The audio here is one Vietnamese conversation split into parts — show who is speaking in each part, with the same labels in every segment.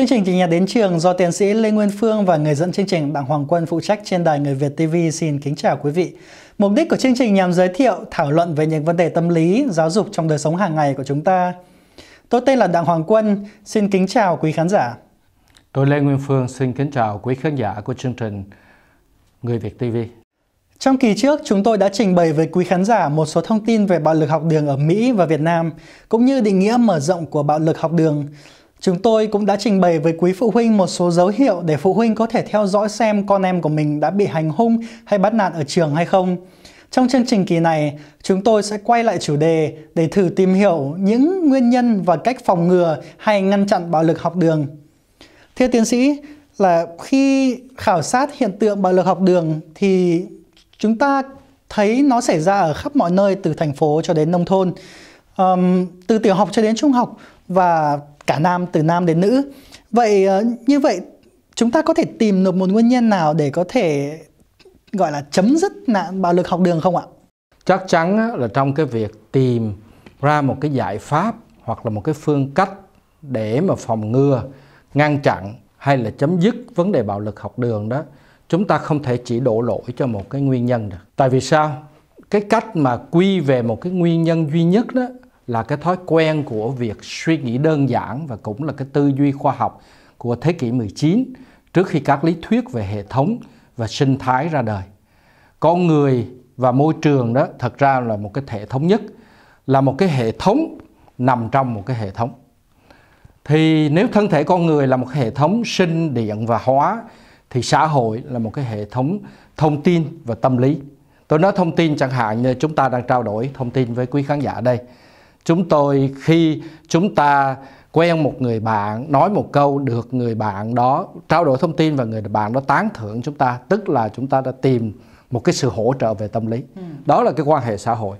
Speaker 1: Chương trình Chị Nhà Đến Trường do tiến sĩ Lê Nguyên Phương và người dẫn chương trình Đặng Hoàng Quân phụ trách trên đài Người Việt TV xin kính chào quý vị. Mục đích của chương trình nhằm giới thiệu, thảo luận về những vấn đề tâm lý, giáo dục trong đời sống hàng ngày của chúng ta. Tôi tên là Đặng Hoàng Quân, xin kính chào quý khán giả.
Speaker 2: Tôi Lê Nguyên Phương xin kính chào quý khán giả của chương trình Người Việt TV.
Speaker 1: Trong kỳ trước, chúng tôi đã trình bày với quý khán giả một số thông tin về bạo lực học đường ở Mỹ và Việt Nam, cũng như định nghĩa mở rộng của bạo lực học đường. Chúng tôi cũng đã trình bày với quý phụ huynh một số dấu hiệu để phụ huynh có thể theo dõi xem con em của mình đã bị hành hung hay bắt nạt ở trường hay không. Trong chương trình kỳ này, chúng tôi sẽ quay lại chủ đề để thử tìm hiểu những nguyên nhân và cách phòng ngừa hay ngăn chặn bạo lực học đường. Thưa tiến sĩ, là khi khảo sát hiện tượng bạo lực học đường thì chúng ta thấy nó xảy ra ở khắp mọi nơi từ thành phố cho đến nông thôn. Um, từ tiểu học cho đến trung học và cả nam từ nam đến nữ vậy ờ, như vậy chúng ta có thể tìm được một nguyên nhân nào để có thể gọi là chấm dứt nạn bạo lực học đường không ạ chắc
Speaker 2: chắn là trong cái việc tìm ra một cái giải pháp hoặc là một cái phương cách để mà phòng ngừa ngăn chặn hay là chấm dứt vấn đề bạo lực học đường đó chúng ta không thể chỉ đổ lỗi cho một cái nguyên nhân được tại vì sao cái cách mà quy về một cái nguyên nhân duy nhất đó là cái thói quen của việc suy nghĩ đơn giản và cũng là cái tư duy khoa học của thế kỷ 19 trước khi các lý thuyết về hệ thống và sinh thái ra đời. Con người và môi trường đó thật ra là một cái hệ thống nhất, là một cái hệ thống nằm trong một cái hệ thống. Thì nếu thân thể con người là một hệ thống sinh, điện và hóa thì xã hội là một cái hệ thống thông tin và tâm lý. Tôi nói thông tin chẳng hạn như chúng ta đang trao đổi thông tin với quý khán giả đây chúng tôi khi chúng ta quen một người bạn nói một câu được người bạn đó trao đổi thông tin và người bạn đó tán thưởng chúng ta tức là chúng ta đã tìm một cái sự hỗ trợ về tâm lý ừ. đó là cái quan hệ xã hội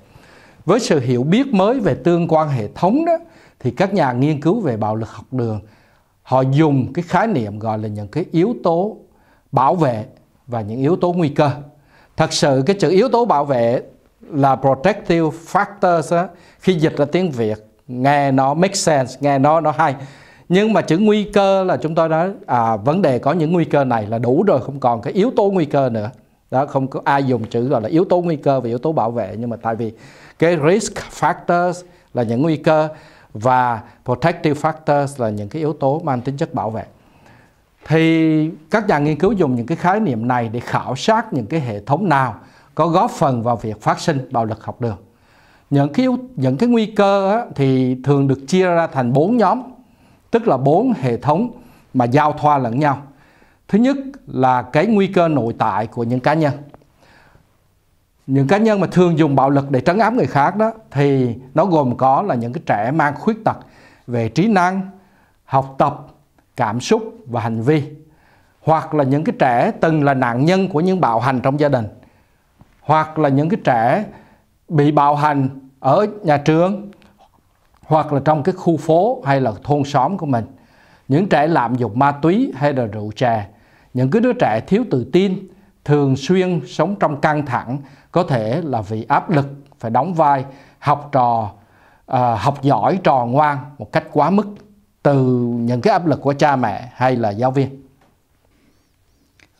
Speaker 2: với sự hiểu biết mới về tương quan hệ thống đó thì các nhà nghiên cứu về bạo lực học đường họ dùng cái khái niệm gọi là những cái yếu tố bảo vệ và những yếu tố nguy cơ thật sự cái chữ yếu tố bảo vệ là protective factors á, khi dịch ra tiếng Việt nghe nó make sense, nghe nó nó hay. Nhưng mà chữ nguy cơ là chúng tôi nói à, vấn đề có những nguy cơ này là đủ rồi không còn cái yếu tố nguy cơ nữa. Đó không có ai dùng chữ gọi là yếu tố nguy cơ và yếu tố bảo vệ nhưng mà tại vì cái risk factors là những nguy cơ và protective factors là những cái yếu tố mang tính chất bảo vệ thì các nhà nghiên cứu dùng những cái khái niệm này để khảo sát những cái hệ thống nào có góp phần vào việc phát sinh bạo lực học đường. Những cái những cái nguy cơ thì thường được chia ra thành bốn nhóm, tức là bốn hệ thống mà giao thoa lẫn nhau. Thứ nhất là cái nguy cơ nội tại của những cá nhân. Những cá nhân mà thường dùng bạo lực để trấn áp người khác đó thì nó gồm có là những cái trẻ mang khuyết tật về trí năng, học tập, cảm xúc và hành vi hoặc là những cái trẻ từng là nạn nhân của những bạo hành trong gia đình hoặc là những cái trẻ bị bạo hành ở nhà trường hoặc là trong cái khu phố hay là thôn xóm của mình những trẻ lạm dụng ma túy hay là rượu chè những cái đứa trẻ thiếu tự tin thường xuyên sống trong căng thẳng có thể là vì áp lực phải đóng vai học trò à, học giỏi trò ngoan một cách quá mức từ những cái áp lực của cha mẹ hay là giáo viên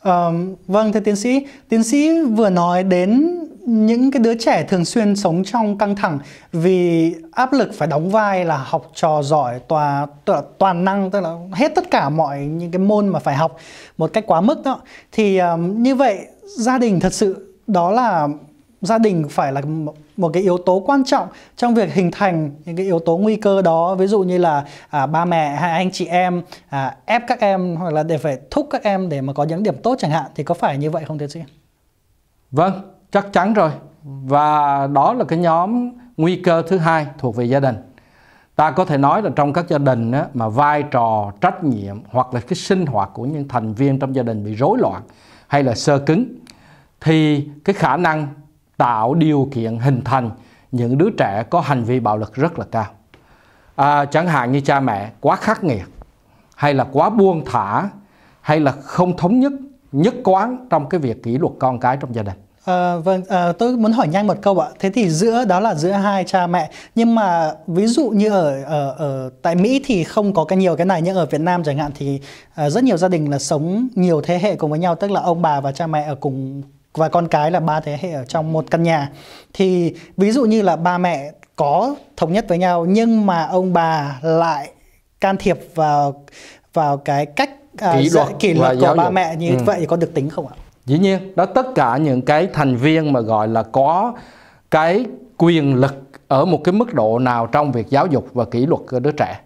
Speaker 1: Um, vâng thưa tiến sĩ, tiến sĩ vừa nói đến những cái đứa trẻ thường xuyên sống trong căng thẳng vì áp lực phải đóng vai là học trò giỏi tòa, tòa toàn năng tức là hết tất cả mọi những cái môn mà phải học một cách quá mức đó thì um, như vậy gia đình thật sự đó là gia đình phải là một cái yếu tố quan trọng trong việc hình thành những cái yếu tố nguy cơ đó ví dụ như là à, ba mẹ hay anh chị em à, ép các em hoặc là để phải thúc các em để mà có những điểm tốt chẳng hạn thì có phải như vậy không thưa sĩ?
Speaker 2: Vâng, chắc chắn rồi và đó là cái nhóm nguy cơ thứ hai thuộc về gia đình ta có thể nói là trong các gia đình á, mà vai trò trách nhiệm hoặc là cái sinh hoạt của những thành viên trong gia đình bị rối loạn hay là sơ cứng thì cái khả năng tạo điều kiện hình thành những đứa trẻ có hành vi bạo lực rất là cao à, chẳng hạn như cha mẹ quá khắc nghiệt hay là quá buông thả hay là không thống nhất nhất quán trong cái việc kỷ luật con cái trong gia đình
Speaker 1: À, vâng, à, tôi muốn hỏi nhanh một câu ạ. Thế thì giữa đó là giữa hai cha mẹ, nhưng mà ví dụ như ở ở, ở tại Mỹ thì không có cái nhiều cái này, nhưng ở Việt Nam chẳng hạn thì à, rất nhiều gia đình là sống nhiều thế hệ cùng với nhau, tức là ông bà và cha mẹ ở cùng và con cái là ba thế hệ ở trong một căn nhà thì ví dụ như là ba mẹ có thống nhất với nhau nhưng mà ông bà lại can thiệp vào vào cái cách à, kỷ luật, kỷ luật của ba dục. mẹ như ừ. vậy có được tính không ạ?
Speaker 2: Dĩ nhiên, đó tất cả những cái thành viên mà gọi là có cái quyền lực ở một cái mức độ nào trong việc giáo dục và kỷ luật của đứa trẻ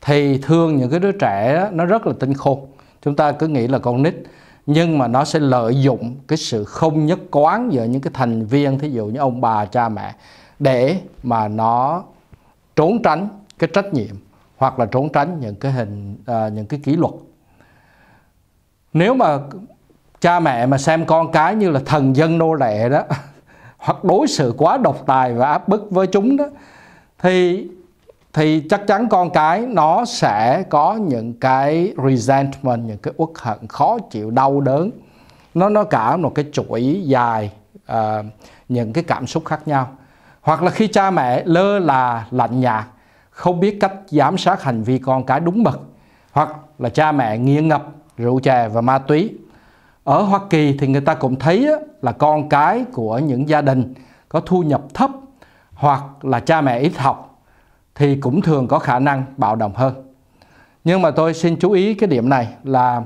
Speaker 2: thì thường những cái đứa trẻ đó, nó rất là tinh khôn. Chúng ta cứ nghĩ là con nít nhưng mà nó sẽ lợi dụng cái sự không nhất quán giữa những cái thành viên thí dụ như ông bà cha mẹ để mà nó trốn tránh cái trách nhiệm hoặc là trốn tránh những cái hình à, những cái kỷ luật nếu mà cha mẹ mà xem con cái như là thần dân nô lệ đó hoặc đối xử quá độc tài và áp bức với chúng đó thì thì chắc chắn con cái nó sẽ có những cái resentment những cái uất hận khó chịu đau đớn nó nó cả một cái chuỗi dài uh, những cái cảm xúc khác nhau hoặc là khi cha mẹ lơ là lạnh nhạt không biết cách giám sát hành vi con cái đúng mực hoặc là cha mẹ nghiện ngập rượu chè và ma túy ở Hoa Kỳ thì người ta cũng thấy là con cái của những gia đình có thu nhập thấp hoặc là cha mẹ ít học thì cũng thường có khả năng bạo động hơn nhưng mà tôi xin chú ý cái điểm này là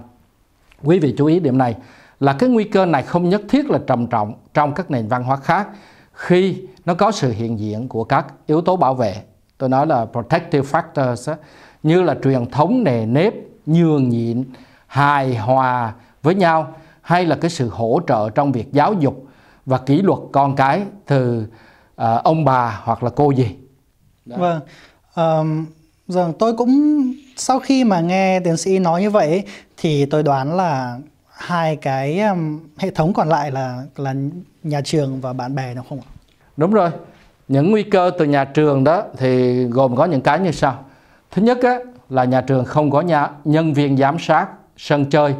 Speaker 2: quý vị chú ý điểm này là cái nguy cơ này không nhất thiết là trầm trọng trong các nền văn hóa khác khi nó có sự hiện diện của các yếu tố bảo vệ tôi nói là protective factors như là truyền thống nề nếp nhường nhịn hài hòa với nhau hay là cái sự hỗ trợ trong việc giáo dục và kỷ luật con cái từ ờ, ông bà hoặc là cô gì
Speaker 1: Dạ. Vâng. Um, Vâng, tôi cũng sau khi mà nghe tiến sĩ nói như vậy thì tôi đoán là hai cái um, hệ thống còn lại là là nhà trường và bạn bè đúng không ạ? Đúng rồi.
Speaker 2: Những nguy cơ từ nhà trường đó thì gồm có những cái như sau. Thứ nhất á, là nhà trường không có nhà, nhân viên giám sát sân chơi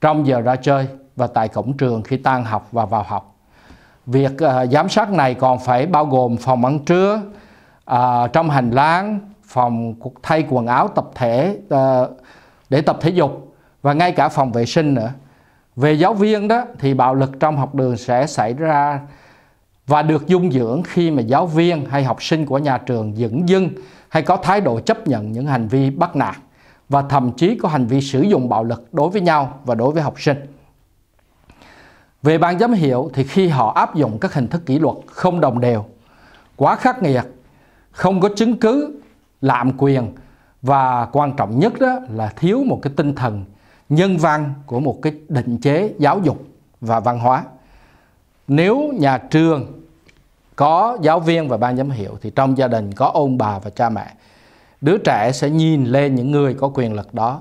Speaker 2: trong giờ ra chơi và tại cổng trường khi tan học và vào học. Việc uh, giám sát này còn phải bao gồm phòng ăn trưa, à, trong hành lang phòng thay quần áo tập thể à, để tập thể dục và ngay cả phòng vệ sinh nữa về giáo viên đó thì bạo lực trong học đường sẽ xảy ra và được dung dưỡng khi mà giáo viên hay học sinh của nhà trường dững dưng hay có thái độ chấp nhận những hành vi bắt nạt và thậm chí có hành vi sử dụng bạo lực đối với nhau và đối với học sinh. Về ban giám hiệu thì khi họ áp dụng các hình thức kỷ luật không đồng đều, quá khắc nghiệt không có chứng cứ lạm quyền và quan trọng nhất đó là thiếu một cái tinh thần nhân văn của một cái định chế giáo dục và văn hóa nếu nhà trường có giáo viên và ban giám hiệu thì trong gia đình có ông bà và cha mẹ đứa trẻ sẽ nhìn lên những người có quyền lực đó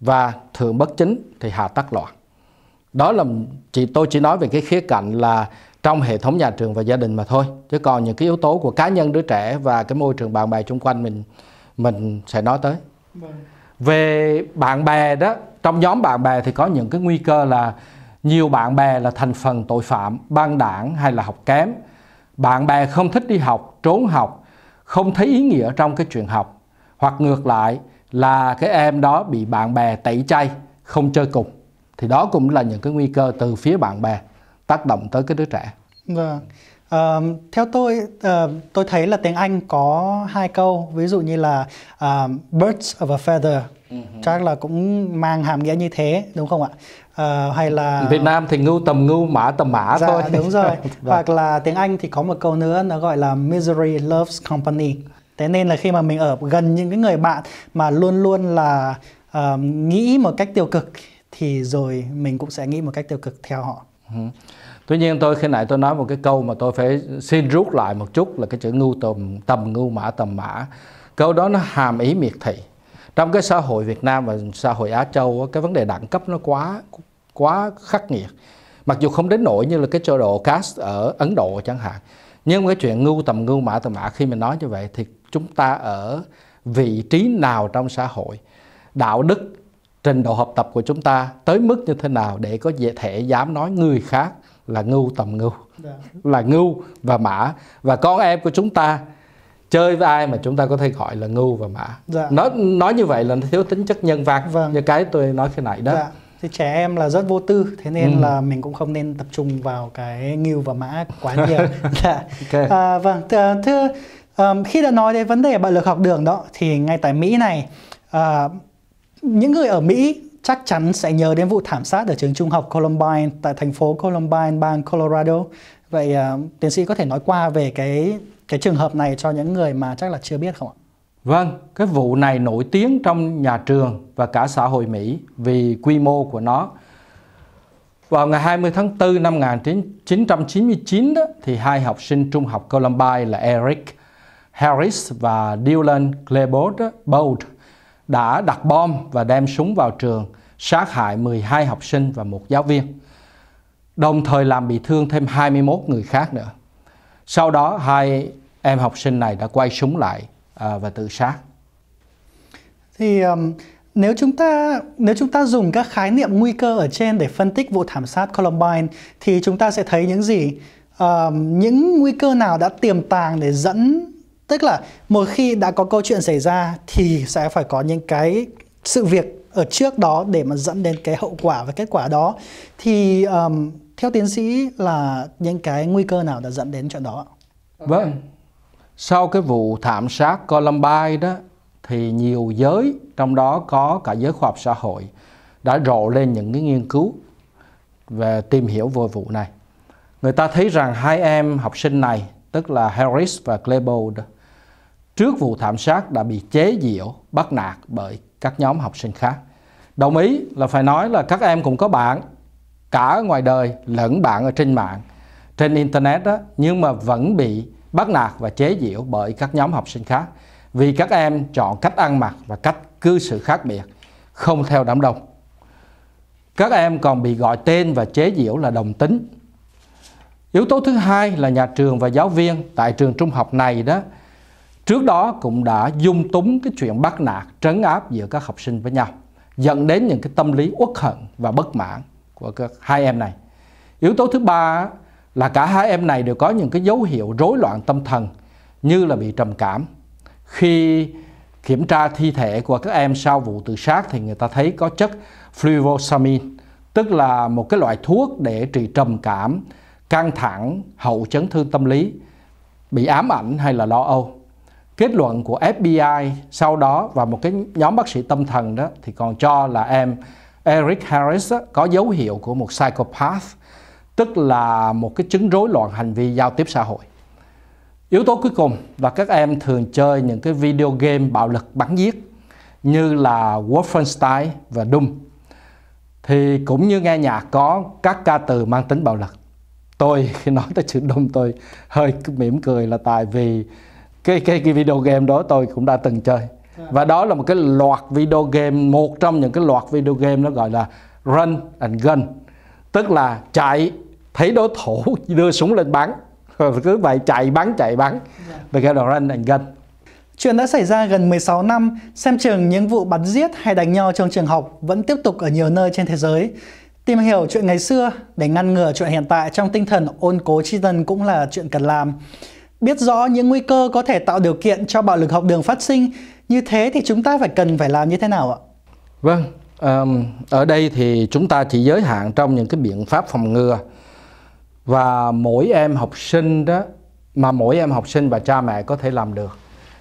Speaker 2: và thường bất chính thì hà tắc loạn đó là chỉ tôi chỉ nói về cái khía cạnh là trong hệ thống nhà trường và gia đình mà thôi chứ còn những cái yếu tố của cá nhân đứa trẻ và cái môi trường bạn bè xung quanh mình mình sẽ nói tới vâng. về bạn bè đó trong nhóm bạn bè thì có những cái nguy cơ là nhiều bạn bè là thành phần tội phạm băng đảng hay là học kém bạn bè không thích đi học trốn học không thấy ý nghĩa trong cái chuyện học hoặc ngược lại là cái em đó bị bạn bè tẩy chay không chơi cùng thì đó cũng là những cái nguy cơ từ phía bạn bè tác động tới cái đứa trẻ.
Speaker 1: Vâng. Uh, theo tôi uh, tôi thấy là tiếng Anh có hai câu ví dụ như là uh, birds of a feather uh-huh. chắc là cũng mang hàm nghĩa như thế đúng không ạ? Uh, hay là Việt
Speaker 2: Nam thì ngưu tầm ngưu mã tầm mã dạ, thôi. đúng rồi. Vâng. Hoặc
Speaker 1: là tiếng Anh thì có một câu nữa nó gọi là misery loves company. Thế nên là khi mà mình ở gần những cái người bạn mà luôn luôn là uh, nghĩ một cách tiêu cực thì rồi mình cũng sẽ nghĩ một cách tiêu cực theo họ
Speaker 2: ừ. tuy nhiên tôi khi nãy tôi nói một cái câu mà tôi phải xin rút lại một chút là cái chữ ngu tầm tầm ngu mã tầm mã câu đó nó hàm ý miệt thị trong cái xã hội Việt Nam và xã hội Á Châu cái vấn đề đẳng cấp nó quá quá khắc nghiệt mặc dù không đến nỗi như là cái chế độ caste ở Ấn Độ chẳng hạn nhưng cái chuyện ngu tầm ngu mã tầm mã khi mình nói như vậy thì chúng ta ở vị trí nào trong xã hội đạo đức trình độ học tập của chúng ta tới mức như thế nào để có thể dám nói người khác là ngưu tầm ngưu dạ. là ngưu và mã và con em của chúng ta chơi với ai mà chúng ta có thể gọi là ngưu và mã dạ. nói nói như vậy là nó thiếu tính chất nhân văn vâng. như cái tôi nói khi nãy đó dạ.
Speaker 1: thì trẻ em là rất vô tư thế nên ừ. là mình cũng không nên tập trung vào cái ngưu và mã quá nhiều dạ. okay. à, vâng thưa, thưa um, khi đã nói đến vấn đề bạo lực học đường đó thì ngay tại mỹ này uh, những người ở Mỹ chắc chắn sẽ nhớ đến vụ thảm sát ở trường trung học Columbine tại thành phố Columbine, bang Colorado. Vậy uh, tiến sĩ có thể nói qua về cái cái trường hợp này cho những người mà chắc là chưa biết không ạ?
Speaker 2: Vâng, cái vụ này nổi tiếng trong nhà trường và cả xã hội Mỹ vì quy mô của nó. Vào ngày 20 tháng 4 năm 1999 đó, thì hai học sinh trung học Columbine là Eric Harris và Dylan Klebold Bold đã đặt bom và đem súng vào trường sát hại 12 học sinh và một giáo viên, đồng thời làm bị thương thêm 21 người khác nữa. Sau đó hai em học sinh này đã quay súng lại à, và tự sát.
Speaker 1: Thì um, nếu chúng ta nếu chúng ta dùng các khái niệm nguy cơ ở trên để phân tích vụ thảm sát Columbine thì chúng ta sẽ thấy những gì? Uh, những nguy cơ nào đã tiềm tàng để dẫn Tức là một khi đã có câu chuyện xảy ra thì sẽ phải có những cái sự việc ở trước đó để mà dẫn đến cái hậu quả và kết quả đó. Thì um, theo tiến sĩ là những cái nguy cơ nào đã dẫn đến chuyện đó?
Speaker 2: Vâng. Sau cái vụ thảm sát Columbine đó thì nhiều giới trong đó có cả giới khoa học xã hội đã rộ lên những cái nghiên cứu về tìm hiểu về vụ này. Người ta thấy rằng hai em học sinh này tức là Harris và Glebo trước vụ thảm sát đã bị chế diễu, bắt nạt bởi các nhóm học sinh khác. Đồng ý là phải nói là các em cũng có bạn, cả ở ngoài đời lẫn bạn ở trên mạng, trên Internet đó, nhưng mà vẫn bị bắt nạt và chế diễu bởi các nhóm học sinh khác vì các em chọn cách ăn mặc và cách cư xử khác biệt, không theo đám đông. Các em còn bị gọi tên và chế diễu là đồng tính. Yếu tố thứ hai là nhà trường và giáo viên tại trường trung học này đó Trước đó cũng đã dung túng cái chuyện bắt nạt, trấn áp giữa các học sinh với nhau, dẫn đến những cái tâm lý uất hận và bất mãn của các hai em này. Yếu tố thứ ba là cả hai em này đều có những cái dấu hiệu rối loạn tâm thần như là bị trầm cảm. Khi kiểm tra thi thể của các em sau vụ tự sát thì người ta thấy có chất fluvoxamine, tức là một cái loại thuốc để trị trầm cảm, căng thẳng, hậu chấn thương tâm lý, bị ám ảnh hay là lo âu kết luận của FBI sau đó và một cái nhóm bác sĩ tâm thần đó thì còn cho là em Eric Harris đó, có dấu hiệu của một psychopath tức là một cái chứng rối loạn hành vi giao tiếp xã hội yếu tố cuối cùng là các em thường chơi những cái video game bạo lực bắn giết như là Wolfenstein và Doom thì cũng như nghe nhạc có các ca từ mang tính bạo lực tôi khi nói tới chữ Doom tôi hơi mỉm cười là tại vì cái cái cái video game đó tôi cũng đã từng chơi dạ. và đó là một cái loạt video game một trong những cái loạt video game nó gọi là run and gun tức là chạy thấy đối thủ đưa súng lên bắn rồi cứ vậy chạy bắn chạy
Speaker 1: bắn được dạ. gọi là run and gun Chuyện đã xảy ra gần 16 năm, xem chừng những vụ bắn giết hay đánh nhau trong trường học vẫn tiếp tục ở nhiều nơi trên thế giới. Tìm hiểu chuyện ngày xưa để ngăn ngừa chuyện hiện tại trong tinh thần ôn cố tri tân cũng là chuyện cần làm. Biết rõ những nguy cơ có thể tạo điều kiện cho bạo lực học đường phát sinh, như thế thì chúng ta phải cần phải làm như thế nào ạ?
Speaker 2: Vâng, um, ở đây thì chúng ta chỉ giới hạn trong những cái biện pháp phòng ngừa và mỗi em học sinh đó mà mỗi em học sinh và cha mẹ có thể làm được.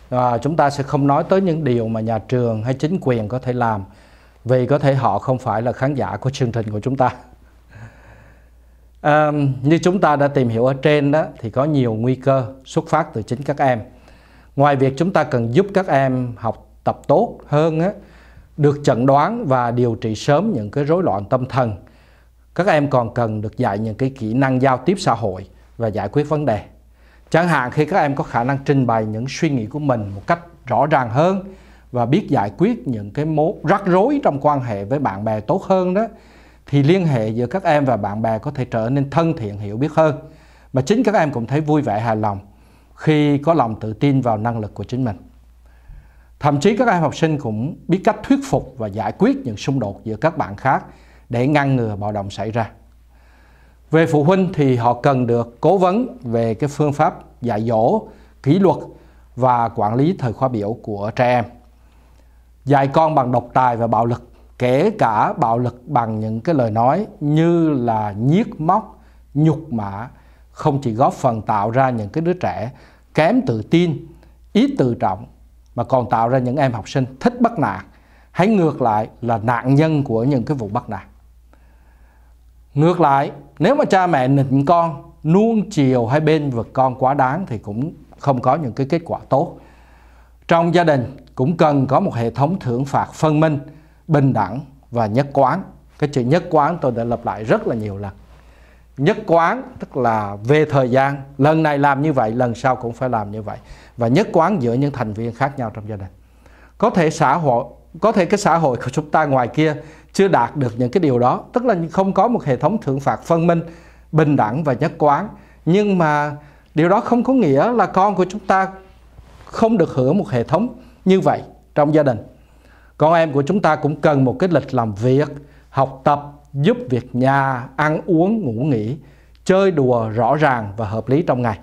Speaker 2: À, chúng ta sẽ không nói tới những điều mà nhà trường hay chính quyền có thể làm vì có thể họ không phải là khán giả của chương trình của chúng ta à, như chúng ta đã tìm hiểu ở trên đó thì có nhiều nguy cơ xuất phát từ chính các em ngoài việc chúng ta cần giúp các em học tập tốt hơn á, được chẩn đoán và điều trị sớm những cái rối loạn tâm thần các em còn cần được dạy những cái kỹ năng giao tiếp xã hội và giải quyết vấn đề chẳng hạn khi các em có khả năng trình bày những suy nghĩ của mình một cách rõ ràng hơn và biết giải quyết những cái mối rắc rối trong quan hệ với bạn bè tốt hơn đó thì liên hệ giữa các em và bạn bè có thể trở nên thân thiện hiểu biết hơn mà chính các em cũng thấy vui vẻ hài lòng khi có lòng tự tin vào năng lực của chính mình. Thậm chí các em học sinh cũng biết cách thuyết phục và giải quyết những xung đột giữa các bạn khác để ngăn ngừa bạo động xảy ra. Về phụ huynh thì họ cần được cố vấn về cái phương pháp dạy dỗ, kỷ luật và quản lý thời khóa biểu của trẻ em. Dạy con bằng độc tài và bạo lực kể cả bạo lực bằng những cái lời nói như là nhiếc móc nhục mạ không chỉ góp phần tạo ra những cái đứa trẻ kém tự tin ít tự trọng mà còn tạo ra những em học sinh thích bắt nạt hay ngược lại là nạn nhân của những cái vụ bắt nạt ngược lại nếu mà cha mẹ nịnh con nuông chiều hay bên vực con quá đáng thì cũng không có những cái kết quả tốt trong gia đình cũng cần có một hệ thống thưởng phạt phân minh bình đẳng và nhất quán cái chữ nhất quán tôi đã lặp lại rất là nhiều lần nhất quán tức là về thời gian lần này làm như vậy lần sau cũng phải làm như vậy và nhất quán giữa những thành viên khác nhau trong gia đình có thể xã hội có thể cái xã hội của chúng ta ngoài kia chưa đạt được những cái điều đó tức là không có một hệ thống thưởng phạt phân minh bình đẳng và nhất quán nhưng mà điều đó không có nghĩa là con của chúng ta không được hưởng một hệ thống như vậy trong gia đình con em của chúng ta cũng cần một cái lịch làm việc, học tập, giúp việc nhà, ăn uống, ngủ nghỉ, chơi đùa rõ ràng và hợp lý trong ngày.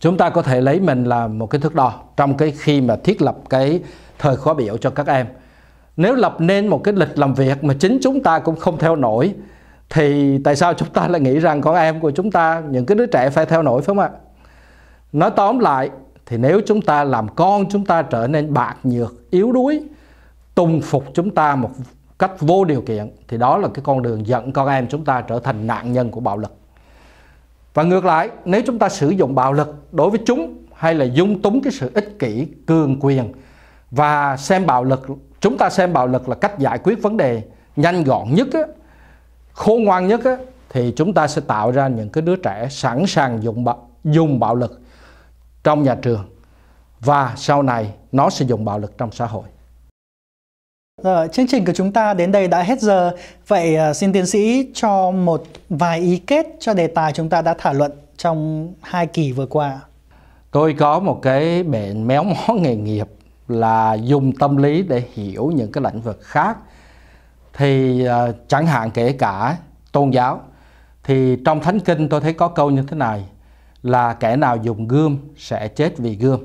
Speaker 2: Chúng ta có thể lấy mình là một cái thước đo trong cái khi mà thiết lập cái thời khóa biểu cho các em. Nếu lập nên một cái lịch làm việc mà chính chúng ta cũng không theo nổi thì tại sao chúng ta lại nghĩ rằng con em của chúng ta những cái đứa trẻ phải theo nổi phải không ạ? Nói tóm lại thì nếu chúng ta làm con chúng ta trở nên bạc nhược yếu đuối tùng phục chúng ta một cách vô điều kiện thì đó là cái con đường dẫn con em chúng ta trở thành nạn nhân của bạo lực và ngược lại nếu chúng ta sử dụng bạo lực đối với chúng hay là dung túng cái sự ích kỷ cường quyền và xem bạo lực chúng ta xem bạo lực là cách giải quyết vấn đề nhanh gọn nhất á, khôn ngoan nhất á, thì chúng ta sẽ tạo ra những cái đứa trẻ sẵn sàng dùng bạo, dùng bạo lực trong nhà trường và sau này nó sử dụng bạo lực trong xã hội.
Speaker 1: Rồi, ờ, chương trình của chúng ta đến đây đã hết giờ. Vậy ờ, xin tiến sĩ cho một vài ý kết cho đề tài chúng ta đã thảo luận trong hai kỳ vừa qua.
Speaker 2: Tôi có một cái bệnh méo mó nghề nghiệp là dùng tâm lý để hiểu những cái lĩnh vực khác. Thì ờ, chẳng hạn kể cả tôn giáo. Thì trong thánh kinh tôi thấy có câu như thế này là kẻ nào dùng gươm sẽ chết vì gươm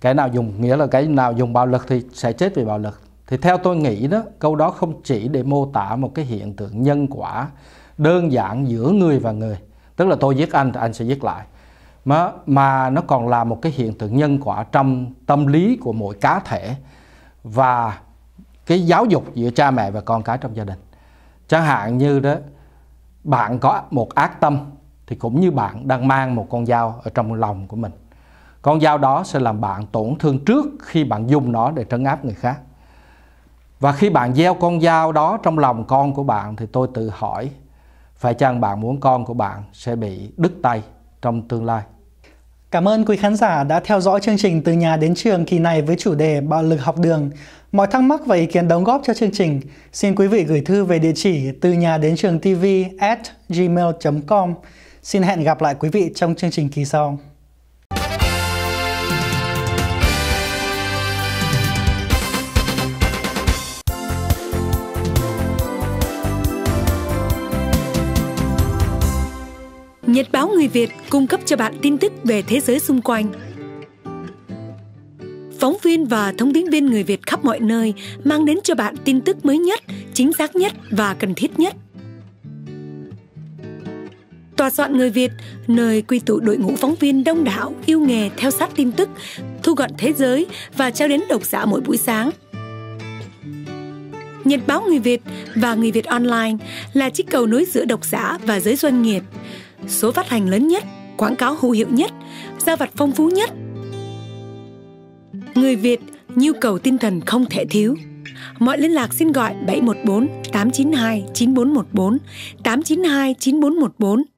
Speaker 2: kẻ nào dùng nghĩa là cái nào dùng bạo lực thì sẽ chết vì bạo lực thì theo tôi nghĩ đó câu đó không chỉ để mô tả một cái hiện tượng nhân quả đơn giản giữa người và người tức là tôi giết anh thì anh sẽ giết lại mà, mà nó còn là một cái hiện tượng nhân quả trong tâm lý của mỗi cá thể và cái giáo dục giữa cha mẹ và con cái trong gia đình chẳng hạn như đó bạn có một ác tâm thì cũng như bạn đang mang một con dao ở trong lòng của mình. Con dao đó sẽ làm bạn tổn thương trước khi bạn dùng nó để trấn áp người khác. Và khi bạn gieo con dao đó trong lòng con của bạn thì tôi tự hỏi phải chăng bạn muốn con của bạn sẽ bị đứt tay trong tương lai?
Speaker 1: Cảm ơn quý khán giả đã theo dõi chương trình Từ nhà đến trường kỳ này với chủ đề Bạo lực học đường. Mọi thắc mắc và ý kiến đóng góp cho chương trình, xin quý vị gửi thư về địa chỉ từ nhà đến trường tv at gmail.com. Xin hẹn gặp lại quý vị trong chương trình kỳ sau.
Speaker 2: Nhật báo người Việt cung cấp cho bạn tin tức về thế giới xung quanh. Phóng viên và thông tin viên người Việt khắp mọi nơi mang đến cho bạn tin tức mới nhất, chính xác nhất và cần thiết nhất Tòa soạn người Việt, nơi quy tụ đội ngũ phóng viên đông đảo yêu nghề theo sát tin tức, thu gọn thế giới và trao đến độc giả mỗi buổi sáng. Nhật báo người Việt và người Việt online là chiếc cầu nối giữa độc giả và giới doanh nghiệp. Số phát hành lớn nhất, quảng cáo hữu hiệu nhất, giao vặt phong phú nhất. Người Việt nhu cầu tinh thần không thể thiếu. Mọi liên lạc xin gọi 714 892 9414, 892 9414.